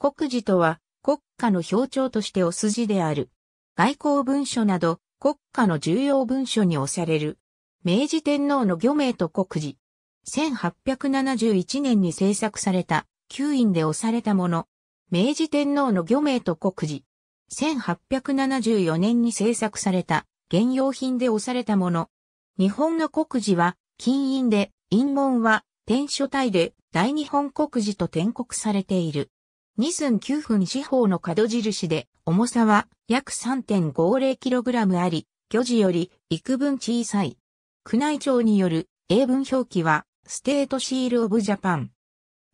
国事とは国家の表徴としてお筋である。外交文書など国家の重要文書に押される。明治天皇の御名と国事。1871年に制作された、旧院で押されたもの。明治天皇の御名と国事。1874年に制作された、現用品で押されたもの。日本の国事は、金印で、印門は、天書体で、大日本国事と転刻されている。2寸9分四方の角印で、重さは約 3.50kg あり、巨字より幾分小さい。宮内庁による英文表記は、ステートシールオブジャパン。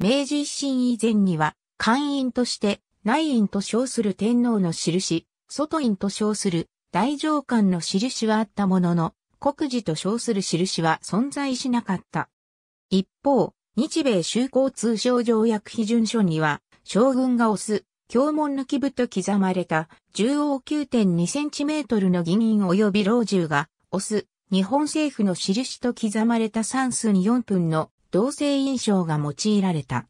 明治維新以前には、官員として、内院と称する天皇の印、外院と称する大上官の印はあったものの、国事と称する印は存在しなかった。一方、日米修好通商条約批准書には、将軍が押す、教門抜き部と刻まれた、縦横9 2トルの議員及び老中が、押す、日本政府の印と刻まれた数寸4分の同性印象が用いられた。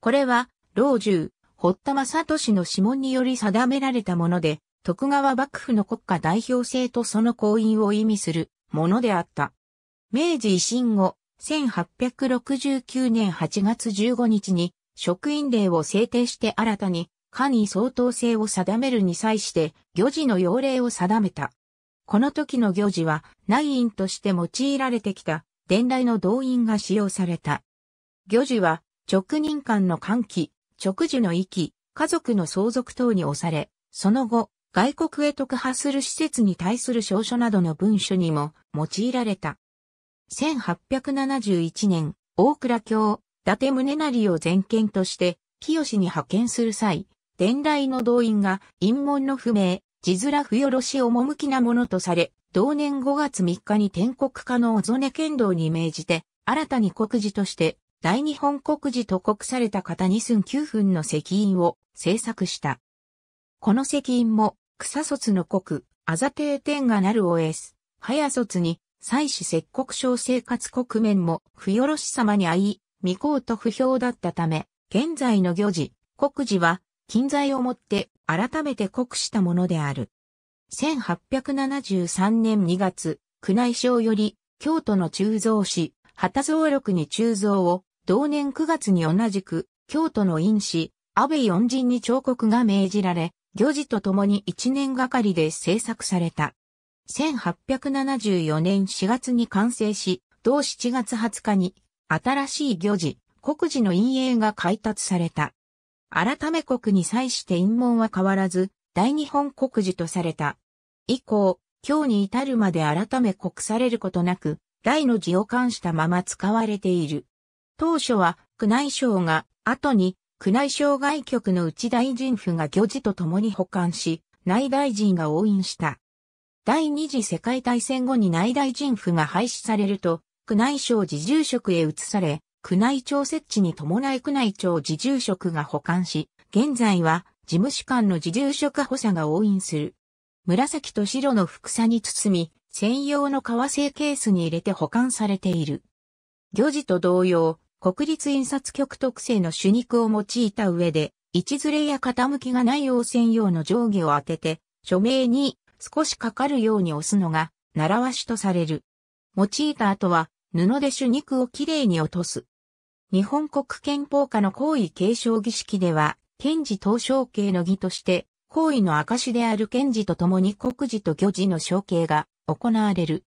これは、老中、堀田正俊の指紋により定められたもので、徳川幕府の国家代表制とその婚姻を意味するものであった。明治維新後、1869年8月15日に職員令を制定して新たに、家に相当性を定めるに際して、漁事の要令を定めた。この時の行事は、内院として用いられてきた、伝来の動員が使用された。行事は、直人間の歓喜、直樹の息、家族の相続等に押され、その後、外国へ特派する施設に対する証書などの文書にも用いられた。1871年、大倉教達宗成を全権として、清に派遣する際、伝来の動員が陰門の不明、字面不よろし趣なものとされ、同年5月3日に天国家の小曽根剣道に命じて、新たに国事として、大日本国事と国された方二寸9分の石印を制作した。この石印も、草卒の国、あざ定天がなる OS、早卒に、祭祀石国小生活国面も、不よろし様にい、未公と不評だったため、現在の行事、国事は、近在をもって改めて国したものである。1873年2月、宮内省より、京都の鋳造市、旗蔵録に鋳造を、同年9月に同じく、京都の院士、安倍四人に彫刻が命じられ、行事と共に1年がかりで制作された。1874年4月に完成し、同7月20日に新しい漁事、国事の陰影が開達された。改め国に際して陰門は変わらず、大日本国事とされた。以降、今日に至るまで改め国されることなく、大の字を冠したまま使われている。当初は、宮内省が、後に、宮内省外局の内大臣府が漁事と共に保管し、内大臣が応印した。第二次世界大戦後に内大臣府が廃止されると、宮内省自住職へ移され、宮内庁設置に伴い宮内庁自住職が保管し、現在は事務士官の自住職補佐が応印する。紫と白の副作に包み、専用の革製ケースに入れて保管されている。漁事と同様、国立印刷局特製の主肉を用いた上で、位置ずれや傾きがない用専用の定規を当てて、署名に少しかかるように押すのが、習わしとされる。用いた後は、布で手肉をきれいに落とす。日本国憲法下の皇位継承儀式では、検事東昇系の儀として、皇位の証である検事と共に国事と漁事の承継が行われる。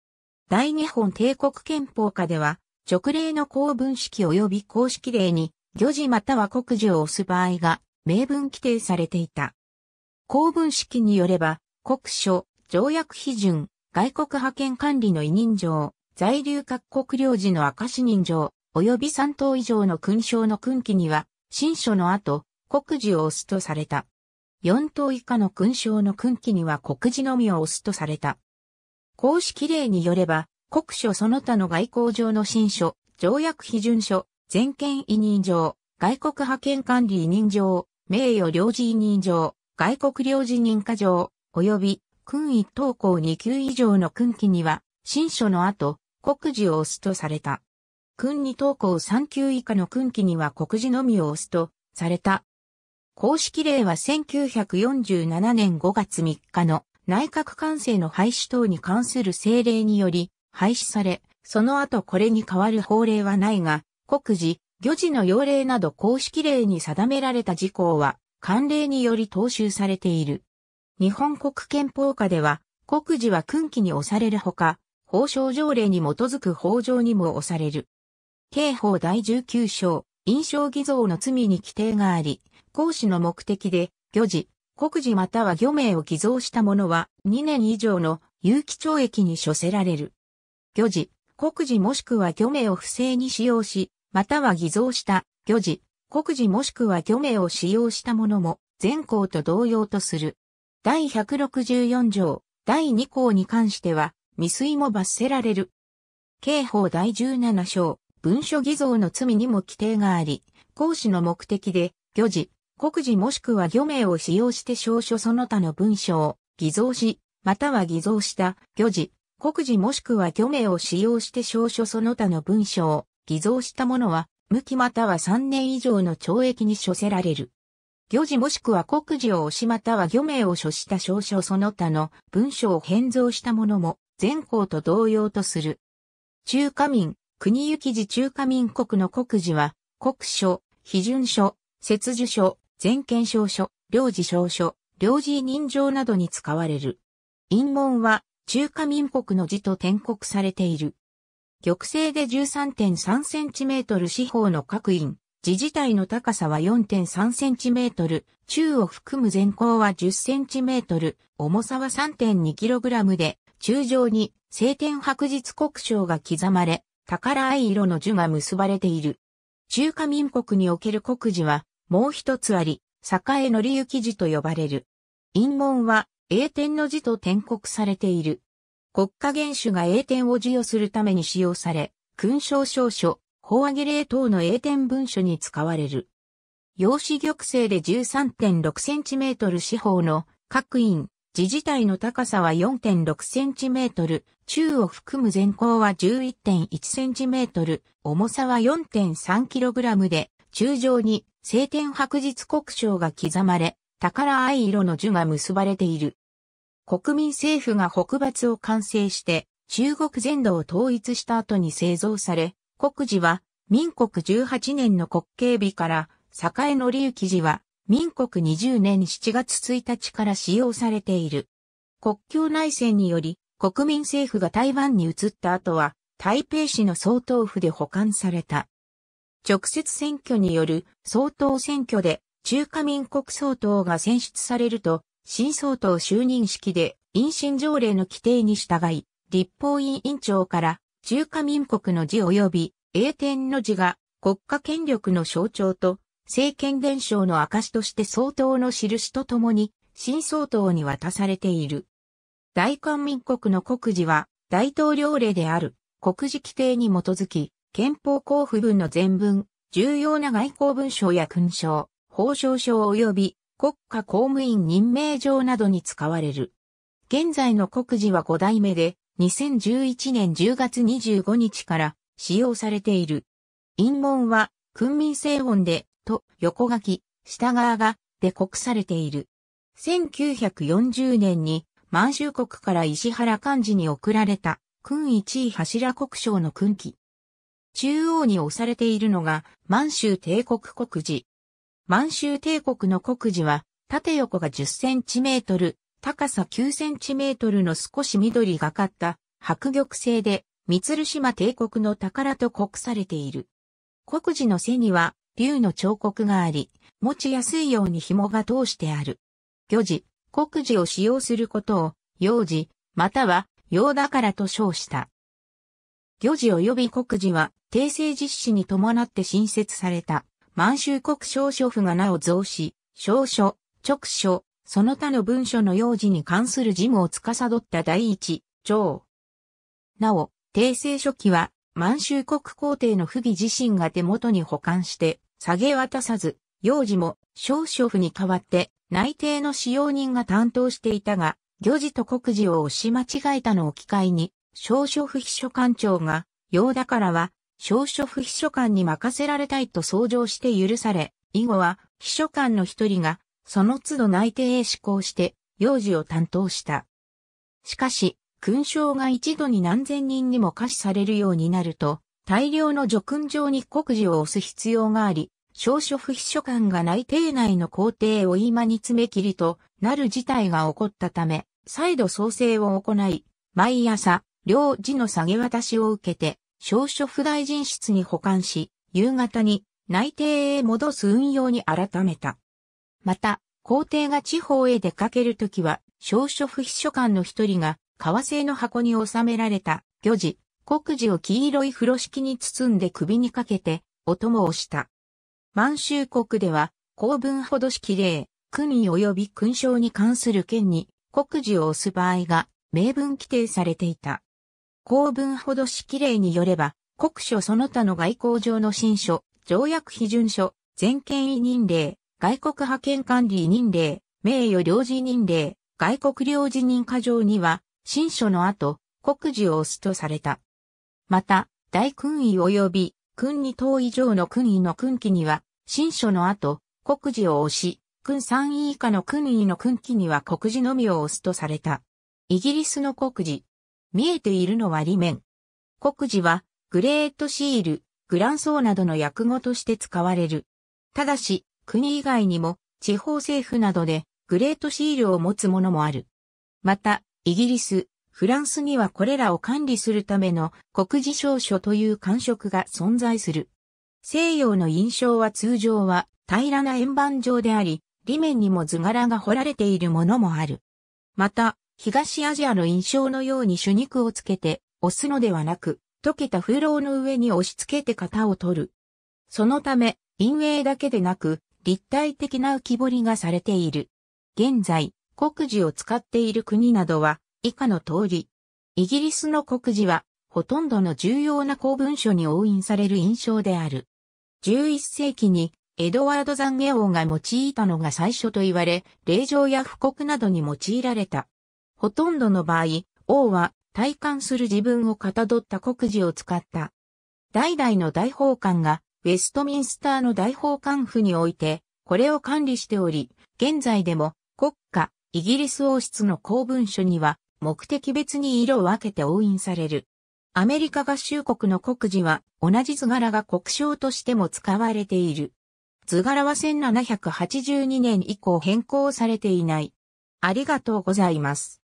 大日本帝国憲法下では、直令の公文式及び公式令に、漁事または国事を押す場合が、明文規定されていた。公文式によれば、国書、条約批准、外国派遣管理の委任状、在留各国領事の証人状、及び三等以上の勲章の勲記には、新書の後、国事を押すとされた。四等以下の勲章の勲記には国事のみを押すとされた。公式例によれば、国書その他の外交上の新書、条約批准書、全権委任状、外国派遣管理委任状、名誉領事委任状、外国領事認可状、及び、勲位等校2級以上の勲記には、新書の後、国字を押すとされた。訓に投稿3級以下の訓記には国字のみを押すとされた。公式令は1947年5月3日の内閣官制の廃止等に関する政令により廃止され、その後これに代わる法令はないが、国事、漁事の要令など公式令に定められた事項は、慣例により踏襲されている。日本国憲法下では、国事は訓期に押されるほか、法省条例に基づく法上にも押される。刑法第19章、印象偽造の罪に規定があり、行使の目的で、漁事、告示または漁名を偽造した者は2年以上の有期懲役に処せられる。漁事、告示もしくは漁名を不正に使用し、または偽造した漁事、告示もしくは漁名を使用した者も前項と同様とする。第164条、第2項に関しては、未遂も罰せられる。刑法第17章、文書偽造の罪にも規定があり、行使の目的で、漁事、国事もしくは漁名を使用して証書その他の文書を偽造し、または偽造した漁事、国事もしくは漁名を使用して証書その他の文書を偽造した者は、無期または3年以上の懲役に処せられる。漁事もしくは国事を押しまたは漁名を処した証書その他の文書を変造した者も、全校と同様とする。中華民、国行寺中華民国の国寺は、国書、批准書、設受書、全検証書、領事証書、領事人任状などに使われる。陰門は、中華民国の字と転刻されている。玉製で 13.3cm 四方の各印、字自体の高さは 4.3cm、中を含む全高は 10cm、重さは 3.2kg で、中上に青天白日国章が刻まれ、宝藍色の樹が結ばれている。中華民国における国寺は、もう一つあり、栄則之字と呼ばれる。陰門は、英天の字と転刻されている。国家元首が英天を授与するために使用され、勲章証書、法上げ令等の英天文書に使われる。用紙玉製で1 3 6トル四方の各院自治体の高さは4.6センチメートル、中を含む全高は11.1センチメートル、重さは4.3キログラムで、中上に晴天白日国章が刻まれ、宝藍色の樹が結ばれている。国民政府が北伐を完成して、中国全土を統一した後に製造され、国寺は民国18年の国慶日から、栄則行寺は民国20年7月1日から使用されている。国境内戦により国民政府が台湾に移った後は台北市の総統府で保管された。直接選挙による総統選挙で中華民国総統が選出されると新総統就任式で陰信条例の規定に従い立法院員長から中華民国の字及び英天の字が国家権力の象徴と政権伝承の証として総統の印とともに、新総統に渡されている。大韓民国の国事は、大統領令である、国事規定に基づき、憲法交付文の全文、重要な外交文書や勲章、法章書及び国家公務員任命状などに使われる。現在の国事は5代目で、2011年10月25日から使用されている。陰文は、訓民正音で、と横書き、下側が、で刻されている。1940年に満州国から石原漢字に送られた、君一位柱国章の君記。中央に押されているのが満州帝国国字。満州帝国の国字は、縦横が10センチメートル、高さ9センチメートルの少し緑がかった白玉製で、三島帝国の宝と国されている。国字の背には竜の彫刻があり、持ちやすいように紐が通してある。魚児、国児を使用することを、幼児、または、用だからと称した。魚児及び国児は、訂正実施に伴って新設された、満州国証書府が名を増し、証書、直書、その他の文書の用事に関する事務を司った第一、長。なお、訂正書記は、満州国皇帝の不義自身が手元に保管して、下げ渡さず、幼児も少々府に代わって内定の使用人が担当していたが、行事と告示を押し間違えたのを機会に、少々府秘書官長が、用だからは、少々府秘書官に任せられたいと相乗して許され、以後は秘書官の一人が、その都度内定へ施行して、幼児を担当した。しかし、勲章が一度に何千人にも可視されるようになると、大量の叙勲状に国事を押す必要があり、少書不秘書官が内廷内の皇帝を今に詰め切りとなる事態が起こったため、再度創生を行い、毎朝、領事の下げ渡しを受けて、少書不大臣室に保管し、夕方に内廷へ戻す運用に改めた。また、皇帝が地方へ出かけるときは、少書不秘書官の一人が、革製の箱に収められた、魚事、国事を黄色い風呂敷に包んで首にかけて、お供をした。満州国では、公文ほど式令、君位及び勲章に関する件に、国事を押す場合が、明文規定されていた。公文ほど式令によれば、国書その他の外交上の新書、条約批准書、全権委任令、外国派遣管理委任令、名誉領事任令、外国領事認可状には、新書の後、国事を押すとされた。また、大訓位及び、訓二等以上の訓位の訓期には、新書の後、国示を押し、訓三位以下の訓位の訓期には国示のみを押すとされた。イギリスの国示。見えているのは裏面。国示は、グレートシール、グランソーなどの訳語として使われる。ただし、国以外にも、地方政府などで、グレートシールを持つものもある。また、イギリス、フランスにはこれらを管理するための国事証書という官職が存在する。西洋の印象は通常は平らな円盤状であり、裏面にも図柄が彫られているものもある。また、東アジアの印象のように主肉をつけて押すのではなく、溶けた風浪の上に押し付けて型を取る。そのため、陰影だけでなく、立体的な浮き彫りがされている。現在、国事を使っている国などは、以下の通り。イギリスの国事は、ほとんどの重要な公文書に押印される印象である。11世紀に、エドワード懺悔王が用いたのが最初と言われ、令状や布告などに用いられた。ほとんどの場合、王は体感する自分をかたどった国事を使った。代々の大法官が、ウェストミンスターの大法官府において、これを管理しており、現在でも国家、イギリス王室の公文書には、目的別に色を分けて押印される。アメリカ合衆国の国字は同じ図柄が国章としても使われている。図柄は1782年以降変更されていない。ありがとうございます。